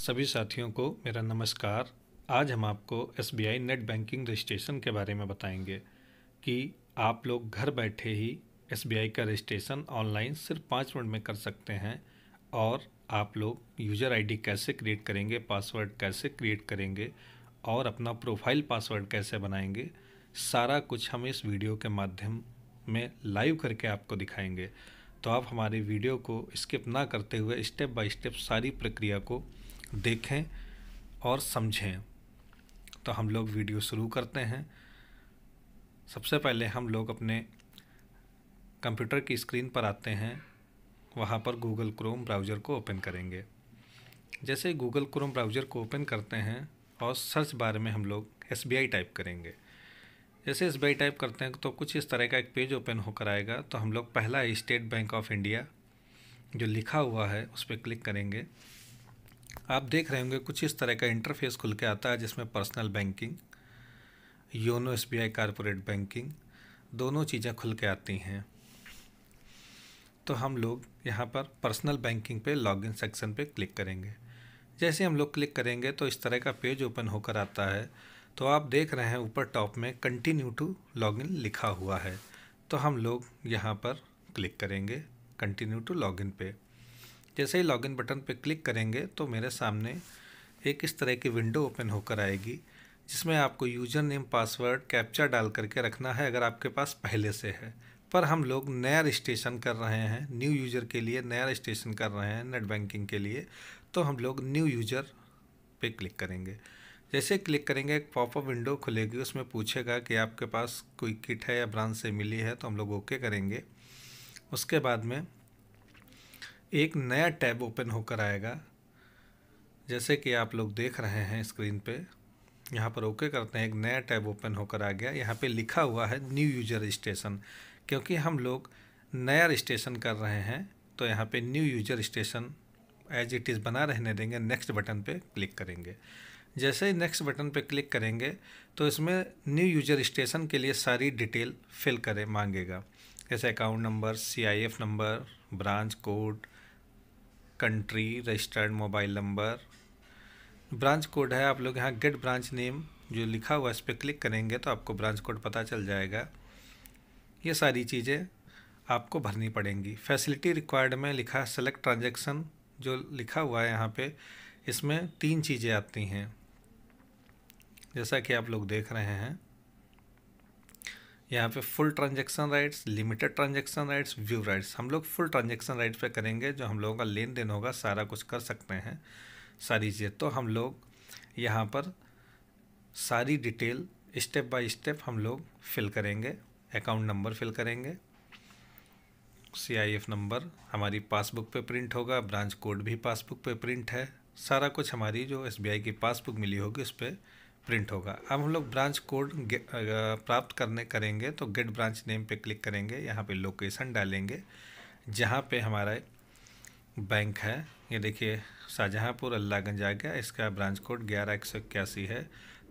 सभी साथियों को मेरा नमस्कार आज हम आपको एस नेट बैंकिंग रजिस्ट्रेशन के बारे में बताएंगे कि आप लोग घर बैठे ही एस का रजिस्ट्रेशन ऑनलाइन सिर्फ पाँच मिनट में कर सकते हैं और आप लोग यूज़र आईडी कैसे क्रिएट करेंगे पासवर्ड कैसे क्रिएट करेंगे और अपना प्रोफाइल पासवर्ड कैसे बनाएंगे सारा कुछ हम इस वीडियो के माध्यम में लाइव करके आपको दिखाएंगे तो आप हमारे वीडियो को स्किप ना करते हुए स्टेप बाय स्टेप सारी प्रक्रिया को देखें और समझें तो हम लोग वीडियो शुरू करते हैं सबसे पहले हम लोग अपने कंप्यूटर की स्क्रीन पर आते हैं वहाँ पर गूगल क्रोम ब्राउज़र को ओपन करेंगे जैसे गूगल क्रोम ब्राउज़र को ओपन करते हैं और सर्च बार में हम लोग एस टाइप करेंगे जैसे एस टाइप करते हैं तो कुछ इस तरह का एक पेज ओपन होकर आएगा तो हम लोग पहला स्टेट बैंक ऑफ इंडिया जो लिखा हुआ है उस पर क्लिक करेंगे आप देख रहे होंगे कुछ इस तरह का इंटरफेस खुल के आता है जिसमें personal banking YONO S B I corporate banking दोनों चीज़ें खुल के आती हैं तो हम लोग यहाँ पर पर्सनल बैंकिंग पे लॉगिन सेक्शन पे क्लिक करेंगे जैसे हम लोग क्लिक करेंगे तो इस तरह का पेज ओपन होकर आता है तो आप देख रहे हैं ऊपर टॉप में कंटिन्यू टू लॉगिन लिखा हुआ है तो हम लोग यहाँ पर क्लिक करेंगे कंटिन्यू टू लॉगिन पे जैसे ही लॉगिन बटन पर क्लिक करेंगे तो मेरे सामने एक इस तरह की विंडो ओपन होकर आएगी जिसमें आपको यूजर नेम पासवर्ड कैप्चा डाल करके रखना है अगर आपके पास पहले से है पर हम लोग नया रजिस्ट्रेशन कर रहे हैं न्यू यूजर के लिए नया रजिस्ट्रेशन कर रहे हैं नेट बैंकिंग के लिए तो हम लोग न्यू यूजर पे क्लिक करेंगे जैसे क्लिक करेंगे एक पॉपअप विंडो खुलेगी उसमें पूछेगा कि आपके पास कोई किट है या ब्रांच से मिली है तो हम लोग ओके करेंगे उसके बाद में एक नया टैब ओपन होकर आएगा जैसे कि आप लोग देख रहे हैं स्क्रीन पे यहाँ पर ओके करते हैं एक नया टैब ओपन होकर आ गया यहाँ पे लिखा हुआ है न्यू यूजर रजिस्ट्रेशन क्योंकि हम लोग नया रजिस्ट्रेशन कर रहे हैं तो यहाँ पे new user registration as it is बना रहने देंगे नेक्स्ट बटन पे क्लिक करेंगे जैसे ही नेक्स्ट बटन पे क्लिक करेंगे तो इसमें न्यू यूजर स्टेशन के लिए सारी डिटेल फिल करें मांगेगा जैसे account number C I F number branch code country registered mobile number branch code है आप लोग यहाँ गेट ब्रांच नेम जो लिखा हुआ है इस पर क्लिक करेंगे तो आपको ब्रांच कोड पता चल जाएगा ये सारी चीज़ें आपको भरनी पड़ेंगी फैसिलिटी रिक्वायर्ड में लिखा सेलेक्ट ट्रांजेक्शन जो लिखा हुआ है यहाँ पे इसमें तीन चीज़ें आती हैं जैसा कि आप लोग देख रहे हैं यहाँ पे full transaction rights limited transaction rights view rights हम लोग फुल ट्रांजेक्शन राइट्स पे करेंगे जो हम लोगों का लेन देन होगा सारा कुछ कर सकते हैं सारी चीज़ें तो हम लोग यहाँ पर सारी डिटेल स्टेप बाय स्टेप हम लोग फिल करेंगे अकाउंट नंबर फिल करेंगे सी आई एफ नंबर हमारी पासबुक पे प्रिंट होगा ब्रांच कोड भी पासबुक पे प्रिंट है सारा कुछ हमारी जो एस बी आई की पासबुक मिली होगी उस पर प्रिंट होगा अब हम लोग ब्रांच कोड प्राप्त करने करेंगे तो गेट ब्रांच नेम पे क्लिक करेंगे यहाँ पे लोकेशन डालेंगे जहाँ पे हमारा बैंक है ये देखिए शाहजहाँपुर अल्लाहगंज आ गया इसका ब्रांच कोड ग्यारह एक सौ इक्यासी है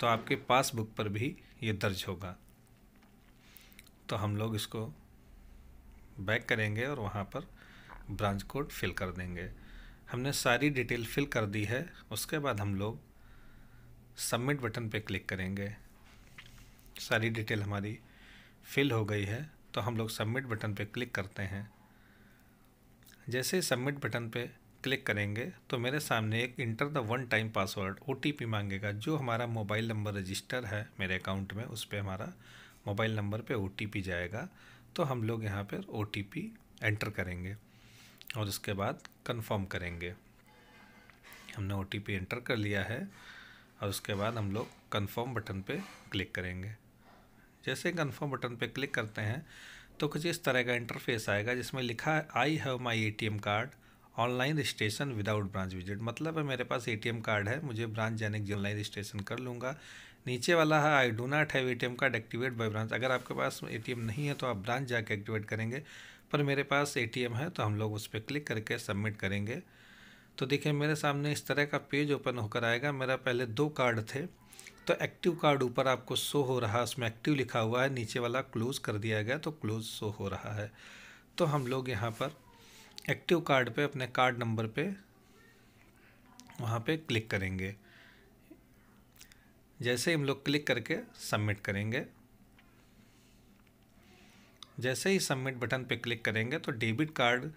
तो आपके पासबुक पर भी ये दर्ज होगा तो हम लोग इसको बैक करेंगे और वहाँ पर ब्रांच कोड फिल कर देंगे हमने सारी डिटेल फिल कर दी है उसके बाद हम लोग सबमिट बटन पर क्लिक करेंगे सारी डिटेल हमारी फिल हो गई है तो हम लोग सबमिट बटन पर क्लिक करते हैं जैसे सबमिट बटन पर क्लिक करेंगे तो मेरे सामने एक enter the one time password O मांगेगा जो हमारा मोबाइल नंबर रजिस्टर है मेरे अकाउंट में उस पर हमारा मोबाइल नंबर पे ओ जाएगा तो हम लोग यहाँ पर ओ एंटर करेंगे और उसके बाद कंफर्म करेंगे हमने ओ एंटर कर लिया है और उसके बाद हम लोग कन्फर्म बटन पर क्लिक करेंगे जैसे कन्फर्म बटन पर क्लिक करते हैं तो कुछ इस तरह का इंटरफेस आएगा जिसमें लिखा है I have my A T M card online registration without branch visit मतलब है मेरे पास ए टी एम कार्ड है मुझे ब्रांच जाने के ऑनलाइन रजिस्ट्रेशन कर लूँगा नीचे वाला है I do not have A T M card activate by branch अगर आपके पास ए टी एम नहीं है तो आप ब्रांच जाके एक्टिवेट करेंगे पर मेरे पास ए टी एम है तो हम लोग उस पर क्लिक करके सबमिट करेंगे तो देखिए मेरे सामने इस तरह का पेज ओपन होकर आएगा मेरा पहले दो कार्ड थे तो एक्टिव कार्ड ऊपर आपको शो हो रहा है उसमें एक्टिव लिखा हुआ है नीचे वाला क्लोज़ कर दिया गया तो क्लोज़ शो हो रहा है तो हम लोग यहाँ पर एक्टिव कार्ड पे अपने कार्ड नंबर पे वहाँ पे क्लिक करेंगे जैसे हम लोग क्लिक करके सबमिट करेंगे जैसे ही सबमिट बटन पे क्लिक करेंगे तो डेबिट कार्ड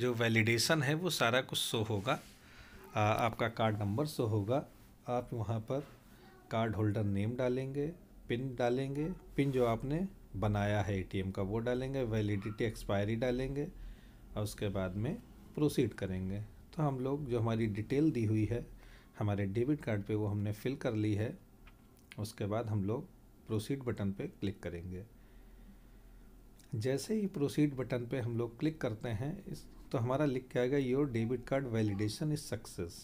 जो वैलिडेशन है वो सारा कुछ शो होगा आ, आपका कार्ड नंबर शो होगा आप वहाँ पर कार्ड होल्डर नेम डालेंगे पिन डालेंगे पिन जो आपने बनाया है एटीएम का वो डालेंगे वैलिडिटी एक्सपायरी डालेंगे और उसके बाद में प्रोसीड करेंगे तो हम लोग जो हमारी डिटेल दी हुई है हमारे डेबिट कार्ड पे वो हमने फिल कर ली है उसके बाद हम लोग प्रोसीड बटन पे क्लिक करेंगे जैसे ही प्रोसीड बटन पे हम लोग क्लिक करते हैं इस तो हमारा लिख के आएगा your debit card validation is success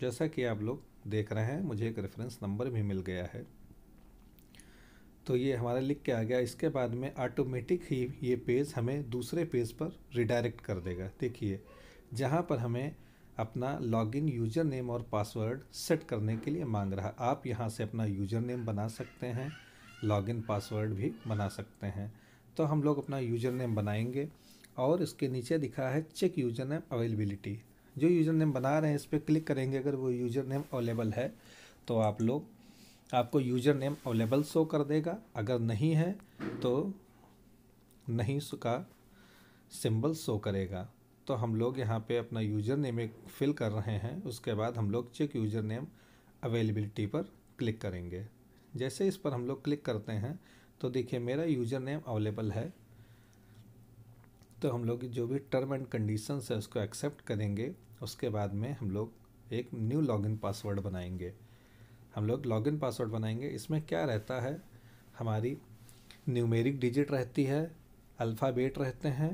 जैसा कि आप लोग देख रहे हैं मुझे एक रेफरेंस नंबर भी मिल गया है तो ये हमारा लिख के आ गया इसके बाद में ऑटोमेटिक ही ये पेज हमें दूसरे पेज पर रिडायरेक्ट कर देगा देखिए जहाँ पर हमें अपना लॉगिन यूजर नेम और पासवर्ड सेट करने के लिए मांग रहा आप यहाँ से अपना यूजर नेम बना सकते हैं लॉगिन पासवर्ड भी बना सकते हैं तो हम लोग अपना यूजर नेम बनाएंगे और इसके नीचे दिखा है चेक यूज़र नेम अवेलेबिलिटी जो यूज़र नेम बना रहे हैं इस पर क्लिक करेंगे अगर वो यूज़र नेम अवेलेबल है तो आप लोग आपको यूज़र नेम अवेलेबल शो कर देगा अगर नहीं है तो नहीं का सिंबल शो करेगा तो हम लोग यहाँ पे अपना यूज़र नेम एक फिल कर रहे हैं उसके बाद हम लोग चेक यूज़र नेम अवेलेबिलिटी पर क्लिक करेंगे जैसे इस पर हम लोग क्लिक करते हैं तो देखिए मेरा यूज़र नेम अवेलेबल है तो हम लोग जो भी टर्म एंड कंडीशन है उसको एक्सेप्ट करेंगे उसके बाद में हम लोग एक न्यू लॉगिन पासवर्ड बनाएंगे हम लोग लॉगिन पासवर्ड बनाएंगे इसमें क्या रहता है हमारी न्यूमेरिक डिजिट रहती है अल्फ़ाबेट रहते हैं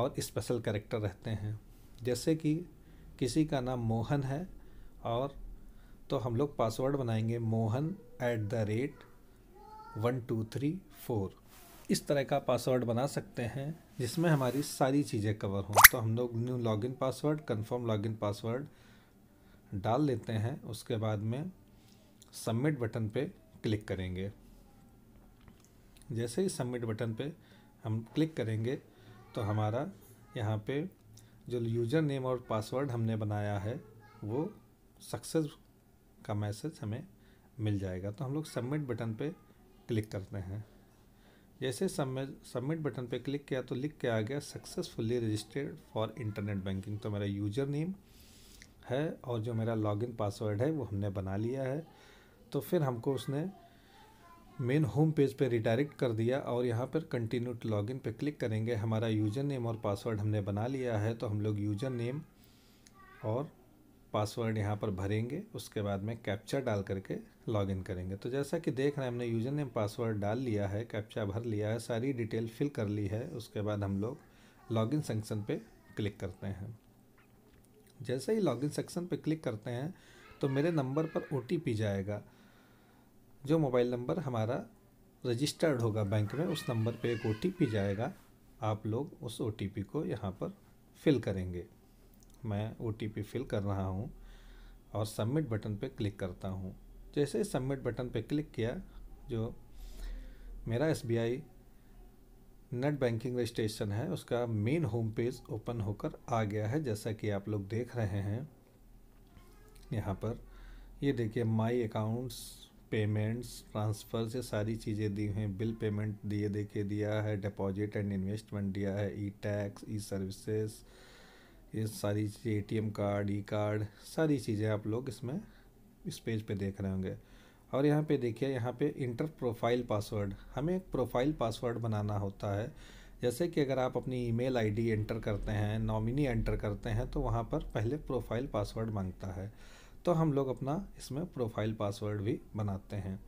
और स्पेशल कैरेक्टर रहते हैं जैसे कि किसी का नाम मोहन है और तो हम लोग पासवर्ड बनाएंगे Mohan at the rate one two three four इस तरह का पासवर्ड बना सकते हैं जिसमें हमारी सारी चीज़ें कवर हों तो हम लोग new login password confirm login password डाल लेते हैं उसके बाद में सबमिट बटन पे क्लिक करेंगे जैसे ही सबमिट बटन पे हम क्लिक करेंगे तो हमारा यहाँ पे जो यूज़र नेम और पासवर्ड हमने बनाया है वो सक्सेस का मैसेज हमें मिल जाएगा तो हम लोग सबमिट बटन पे क्लिक करते हैं जैसे सबमिट बटन पे क्लिक किया तो लिख के आ गया successfully registered for internet banking तो मेरा यूजर नेम है और जो मेरा लॉगिन पासवर्ड है वो हमने बना लिया है तो फिर हमको उसने मेन होम पेज पे रिडायरेक्ट कर दिया और यहाँ पर कंटिन्यू टू लॉगिन पे क्लिक करेंगे हमारा यूजर नेम और पासवर्ड हमने बना लिया है तो हम लोग यूजर नेम और पासवर्ड यहाँ पर भरेंगे उसके बाद में कैप्चा डाल करके लॉगिन करेंगे तो जैसा कि देख रहे हैं हमने यूज़र नेम पासवर्ड डाल लिया है कैप्चा भर लिया है सारी डिटेल फिल कर ली है उसके बाद हम लोग लॉगिन सेक्शन पे क्लिक करते हैं जैसे ही लॉगिन सेक्शन पे क्लिक करते हैं तो मेरे नंबर पर ओ जाएगा जो मोबाइल नंबर हमारा रजिस्टर्ड होगा बैंक में उस नंबर पे एक ओ जाएगा आप लोग उस ओ को यहाँ पर फिल करेंगे मैं ओ फिल कर रहा हूँ और सबमिट बटन पर क्लिक करता हूँ जैसे सबमिट बटन पर क्लिक किया जो मेरा एस नेट बैंकिंग रजिस्ट्रेशन है उसका मेन होम पेज ओपन होकर आ गया है जैसा कि आप लोग देख रहे हैं यहाँ पर ये देखिए माय अकाउंट्स पेमेंट्स ट्रांसफ़र से सारी चीज़ें दी हैं बिल पेमेंट दिए देखे दिया है डिपॉजिट एंड इन्वेस्टमेंट दिया है ई टैक्स ई सर्विसेज ये सारी चीज़ें एटीएम कार्ड ई कार्ड सारी चीज़ें आप लोग इसमें इस पेज पे देख रहे होंगे और यहाँ पे देखिए यहाँ पे इंटर प्रोफाइल पासवर्ड हमें एक प्रोफाइल पासवर्ड बनाना होता है जैसे कि अगर आप अपनी ईमेल आईडी एंटर करते हैं नॉमिनी एंटर करते हैं तो वहाँ पर पहले प्रोफाइल पासवर्ड मांगता है तो हम लोग अपना इसमें प्रोफाइल पासवर्ड भी बनाते हैं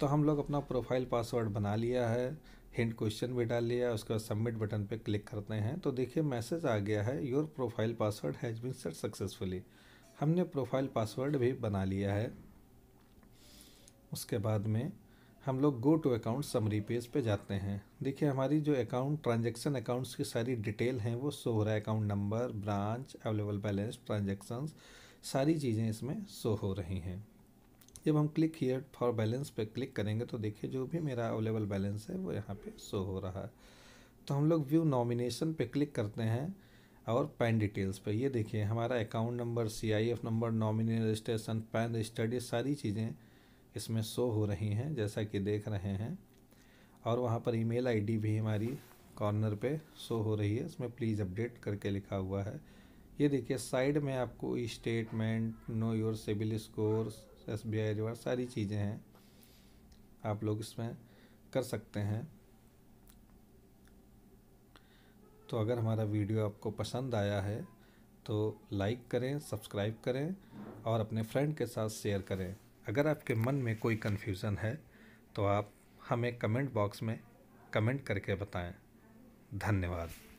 तो हम लोग अपना प्रोफाइल पासवर्ड बना लिया है हिंट क्वेश्चन भी डाल लिया उसके बाद सबमिट बटन पे क्लिक करते हैं तो देखिए मैसेज आ गया है your profile password has been set successfully हमने प्रोफाइल पासवर्ड भी बना लिया है उसके बाद में हम लोग go to account summary page पे जाते हैं देखिए हमारी जो अकाउंट ट्रांजेक्शन अकाउंट्स की सारी डिटेल हैं वो शो हो रहा है account number branch available balance transactions सारी चीज़ें इसमें शो हो रही हैं जब हम क्लिक हियर फॉर बैलेंस पे क्लिक करेंगे तो देखिए जो भी मेरा अवेलेबल बैलेंस है वो यहाँ पे शो हो रहा है तो हम लोग व्यू नॉमिनेशन पे क्लिक करते हैं और पैन डिटेल्स पे ये देखिए हमारा account number CIF number nominee registration PAN study सारी चीज़ें इसमें शो हो रही हैं जैसा कि देख रहे हैं और वहाँ पर ईमेल आईडी भी हमारी कॉर्नर पे शो हो रही है इसमें प्लीज़ अपडेट करके लिखा हुआ है ये देखिए साइड में आपको statement know your CIBIL score S B I है सारी चीज़ें हैं आप लोग इसमें कर सकते हैं तो अगर हमारा वीडियो आपको पसंद आया है तो लाइक करें सब्सक्राइब करें और अपने फ्रेंड के साथ शेयर करें अगर आपके मन में कोई कन्फ्यूज़न है तो आप हमें कमेंट बॉक्स में कमेंट करके बताएं धन्यवाद